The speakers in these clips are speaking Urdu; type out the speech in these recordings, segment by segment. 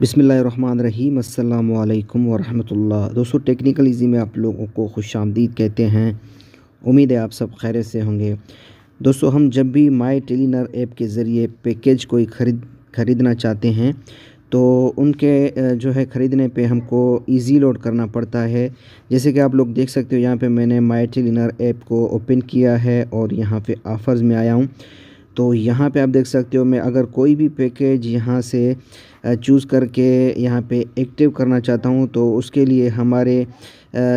بسم اللہ الرحمن الرحیم السلام علیکم ورحمۃ اللہ دوستو ٹیکنیکل ایزی میں آپ لوگوں کو خوش آمدید کہتے ہیں امید ہے آپ سب خیر سے ہوں گے دوستو ہم جب بھی مائی ٹیلینر ایپ کے ذریعے پیکیج کوئی خرید خریدنا چاہتے ہیں تو ان کے جو ہے خریدنے پہ ہم کو ایزی لوڈ کرنا پڑتا ہے جیسے کہ آپ لوگ دیکھ سکتے ہو یہاں پہ میں نے مائی ٹیلینر ایپ کو اوپن کیا ہے اور یہاں پہ آفرز میں آیا ہوں تو یہاں پہ آپ دیکھ سکتے ہو میں اگر کوئی بھی پیکیج یہاں سے چوز کر کے یہاں پہ ایکٹیو کرنا چاہتا ہوں تو اس کے لیے ہمارے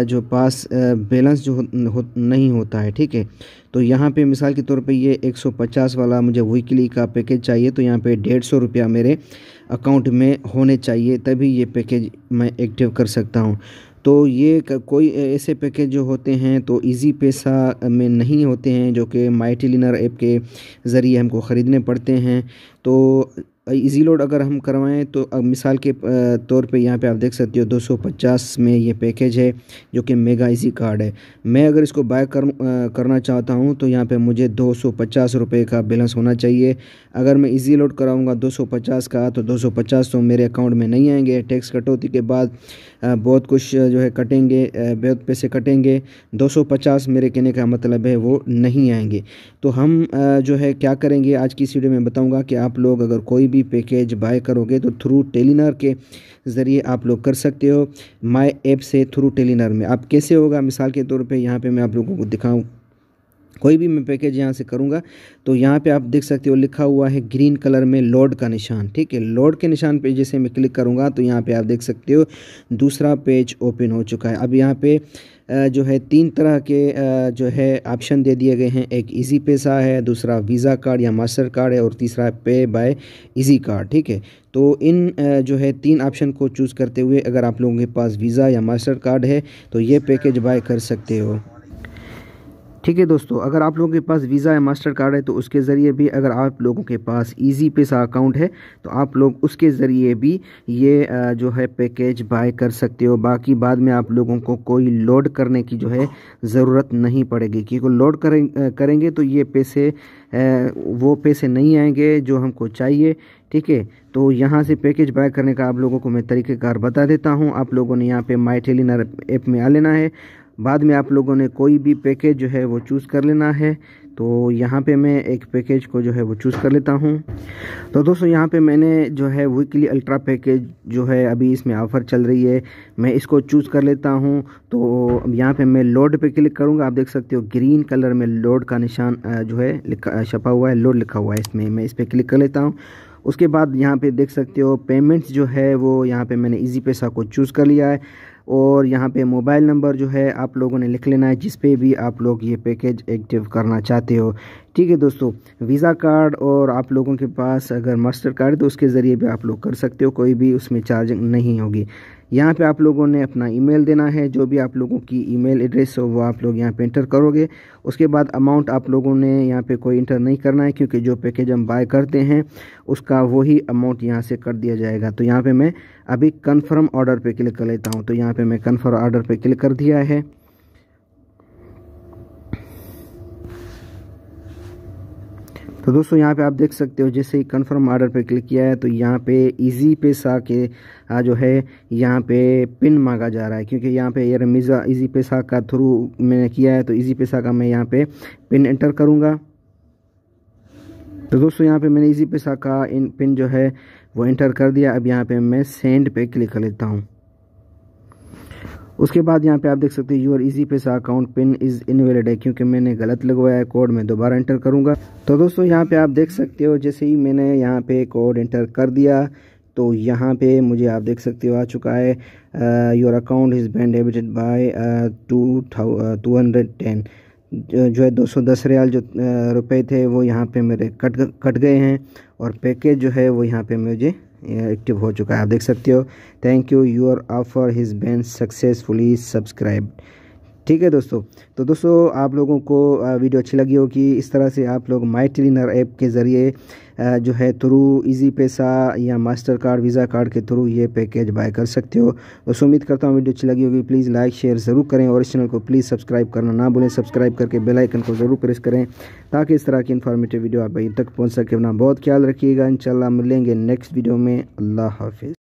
جو پاس بیلنس جو نہیں ہوتا ہے ٹھیک ہے تو یہاں پہ مثال کے طور پہ یہ ایک سو پچاس والا مجھے ویکلی کا پیکیج چاہیے تو یہاں پہ ڈیڑھ سو روپیہ میرے اکاؤنٹ میں ہونے چاہیے تبھی یہ پیکیج میں ایکٹیو کر سکتا ہوں تو یہ کوئی ایسے پیکیج جو ہوتے ہیں تو ایزی پیسہ میں نہیں ہوتے ہیں جو کہ مائی لینر ایپ کے ذریعے ہم کو خریدنے پڑتے ہیں تو ایزی لوڈ اگر ہم کروائیں تو مثال کے طور پہ یہاں پہ آپ دیکھ سکتے ہو دو سو پچاس میں یہ پیکیج ہے جو کہ میگا ایزی کارڈ ہے میں اگر اس کو بائی کرنا چاہتا ہوں تو یہاں پہ مجھے دو سو پچاس روپے کا بیلنس ہونا چاہیے اگر میں ایزی لوڈ کراؤں گا دو سو پچاس کا تو دو سو پچاس تو میرے اکاؤنٹ میں نہیں آئیں گے ٹیکس کٹوتی کے بعد بہت کچھ جو ہے کٹیں گے بہت پیسے کٹیں گے دو سو پچاس میرے کہنے کا مطلب ہے وہ نہیں آئیں گے تو ہم جو ہے کیا کریں گے آج کی سیڈیو میں بتاؤں گا کہ آپ لوگ اگر کوئی بھی بھی پیکیج بائی کرو گے تو تھرو ٹیلینر کے ذریعے آپ لوگ کر سکتے ہو مائی ایپ سے تھرو ٹیلینر میں آپ کیسے ہوگا مثال کے طور پہ یہاں پہ میں آپ لوگوں کو دکھاؤں کوئی بھی میں پیکیج یہاں سے کروں گا تو یہاں پہ آپ دیکھ سکتے ہو لکھا ہوا ہے گرین کلر میں لوڈ کا نشان ٹھیک ہے لوڈ کے نشان پہ جیسے میں کلک کروں گا تو یہاں پہ آپ دیکھ سکتے ہو دوسرا پیج اوپن ہو چکا ہے اب یہاں پہ جو ہے تین طرح کے جو ہے آپشن دے دیے گئے ہیں ایک ایزی پیسہ ہے دوسرا ویزا کارڈ یا ماسٹر کارڈ ہے اور تیسرا پے بائی ایزی کارڈ ٹھیک ہے تو ان جو ہے تین آپشن کو چوز کرتے ہوئے اگر آپ لوگوں کے پاس ویزا یا ماسٹر کارڈ ہے تو یہ پیکیج بائی کر سکتے ہو ٹھیک ہے دوستو اگر آپ لوگوں کے پاس ویزا ہے ماسٹر کارڈ ہے تو اس کے ذریعے بھی اگر آپ لوگوں کے پاس ایزی پیسا اکاؤنٹ ہے تو آپ لوگ اس کے ذریعے بھی یہ جو ہے پیکیج بائی کر سکتے ہو باقی بعد میں آپ لوگوں کو کوئی لوڈ کرنے کی جو ہے ضرورت نہیں پڑے گی کیونکہ لوڈ کریں کریں گے تو یہ پیسے وہ پیسے نہیں آئیں گے جو ہم کو چاہیے ٹھیک ہے تو یہاں سے پیکیج بائی کرنے کا آپ لوگوں کو میں طریقہ کار بتا دیتا ہوں آپ لوگوں نے یہاں پہ مائی ٹیلینر ایپ میں آ لینا ہے بعد میں آپ لوگوں نے کوئی بھی پیکج جو ہے وہ چوز کر لینا ہے تو یہاں پہ میں ایک پیکیج کو جو ہے وہ چوز کر لیتا ہوں تو دوستو یہاں پہ میں نے جو ہے ویکلی الٹرا پیکیج جو ہے ابھی اس میں آفر چل رہی ہے میں اس کو چوز کر لیتا ہوں تو یہاں پہ میں لوڈ پہ کلک کروں گا آپ دیکھ سکتے ہو گرین کلر میں لوڈ کا نشان جو ہے شپا چھپا ہوا ہے لوڈ لکھا ہوا ہے اس میں میں اس پہ کلک کر لیتا ہوں اس کے بعد یہاں پہ دیکھ سکتے ہو پیمنٹس جو ہے وہ یہاں پہ میں نے ایزی پیسہ کو چوز کر لیا ہے اور یہاں پہ موبائل نمبر جو ہے آپ لوگوں نے لکھ لینا ہے جس پہ بھی آپ لوگ یہ پیکیج ایکٹیو کرنا چاہتے ہو ٹھیک ہے دوستو ویزا کارڈ اور آپ لوگوں کے پاس اگر ماسٹر کارڈ تو اس کے ذریعے بھی آپ لوگ کر سکتے ہو کوئی بھی اس میں چارجنگ نہیں ہوگی یہاں پہ آپ لوگوں نے اپنا ای میل دینا ہے جو بھی آپ لوگوں کی ای میل ایڈریس ہو وہ آپ لوگ یہاں پہ انٹر کرو گے اس کے بعد اماؤنٹ آپ لوگوں نے یہاں پہ کوئی انٹر نہیں کرنا ہے کیونکہ جو پیکیج ہم بائی کرتے ہیں اس کا وہی اماؤنٹ یہاں سے کر دیا جائے گا تو یہاں پہ میں ابھی کنفرم آرڈر پہ کلک کر لیتا ہوں تو یہاں پہ پہ میں کنفر آرڈر پہ کلک کر دیا ہے تو دوستو یہاں پہ آپ دیکھ سکتے ہو جیسے ہی کنفرم آرڈر پہ کلک کیا ہے تو یہاں پہ ایزی پیسا کے جو ہے یہاں پہ پن مانگا جا رہا ہے کیونکہ یہاں پہ یہ رمیزہ ایزی پیسا کا تھرو میں نے کیا ہے تو ایزی پیسا کا میں یہاں پہ پن انٹر کروں گا تو دوستو یہاں پہ میں نے ایزی پیسا کا پن جو ہے وہ انٹر کر دیا اب یہاں پہ میں سینڈ پہ کلک کر لیتا ہوں اس کے بعد یہاں پہ آپ دیکھ سکتے ہیں your Easypaisa account pin is invalid ہے کیونکہ میں نے غلط لگوایا ہے کوڈ میں دوبارہ انٹر کروں گا تو دوستو یہاں پہ آپ دیکھ سکتے ہو جیسے ہی میں نے یہاں پہ کوڈ انٹر کر دیا تو یہاں پہ مجھے آپ دیکھ سکتے ہو آ چکا ہے your account is been debited by two two hundred ten جو ہے دو سو دس ریال جو روپے تھے وہ یہاں پہ میرے کٹ کٹ گئے ہیں اور پیکیج جو ہے وہ یہاں پہ مجھے ایکٹیو ہو چکا ہے آپ دیکھ سکتے ہو thank you your offer has been successfully subscribe ٹھیک ہے دوستو تو دوستو آپ لوگوں کو ویڈیو اچھی لگی ہوگی اس طرح سے آپ لوگ مائی ٹرینر ایپ کے ذریعے جو ہے تھرو ایزی پیسہ یا ماسٹر کارڈ ویزا کارڈ کے تھرو یہ پیکیج بائے کر سکتے ہو دوستو امید کرتا ہوں ویڈیو اچھی لگی ہوگی پلیز لائک شیئر ضرور کریں اور اس چینل کو پلیز سبسکرائب کرنا نہ بھولیں سبسکرائب کر کے بیل آئیکن کو ضرور پریس کریں تاکہ اس طرح کی انفارمیٹیو ویڈیو آپ تک پہنچ سکے اپنا بہت خیال رکھیے گا ان ملیں گے نیکسٹ ویڈیو میں اللہ حافظ